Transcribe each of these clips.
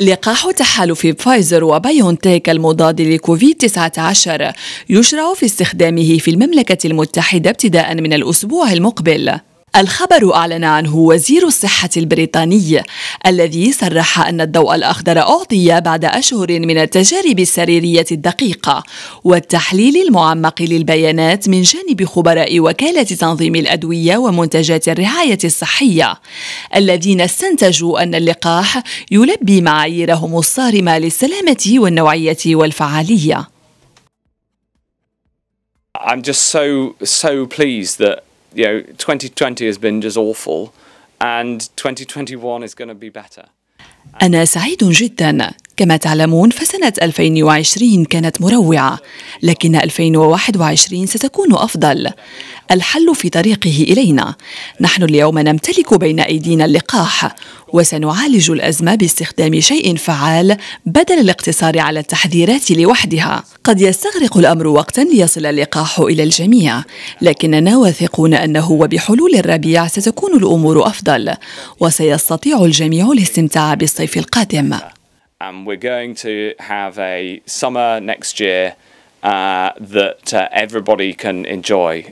لقاح تحالف فايزر وبايونتيك المضاد لكوفيد 19 يشرع في استخدامه في المملكة المتحدة ابتداء من الأسبوع المقبل الخبر أعلن عنه وزير الصحة البريطاني الذي صرح أن الضوء الأخضر أعطي بعد أشهر من التجارب السريرية الدقيقة والتحليل المعمق للبيانات من جانب خبراء وكالة تنظيم الأدوية ومنتجات الرعاية الصحية الذين استنتجوا أن اللقاح يلبي معاييرهم الصارمة للسلامة والنوعية والفعالية. I'm just so so pleased that you know, 2020 has been just awful, and 2021 is going to be better. أنا سعيد جدا كما تعلمون فسنة 2020 كانت مروعة، لكن 2021 ستكون أفضل. الحل في طريقه إلينا. نحن اليوم نمتلك بين أيدينا اللقاح، وسنعالج الأزمة باستخدام شيء فعال بدل الاقتصار على التحذيرات لوحدها. قد يستغرق الأمر وقتا ليصل اللقاح إلى الجميع، لكننا واثقون أنه وبحلول الربيع ستكون الأمور أفضل، وسيستطيع الجميع الاستمتاع بالصيف القادم. and um, we're going to have a summer next year uh, that uh, everybody can enjoy.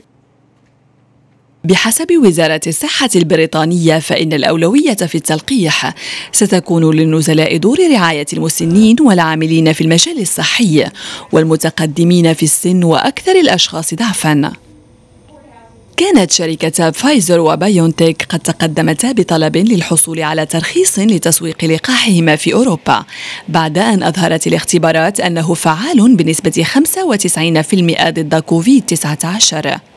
بحسب وزارة الصحة البريطانية فإن الأولوية في التلقيح ستكون للنزلاء دور رعاية المسنين والعاملين في المجال الصحي والمتقدمين في السن وأكثر الأشخاص ضعفاً. كانت شركة فايزر وبايونتيك قد تقدمتا بطلب للحصول على ترخيص لتسويق لقاحهما في أوروبا بعد أن أظهرت الاختبارات أنه فعال بنسبة 95% ضد كوفيد-19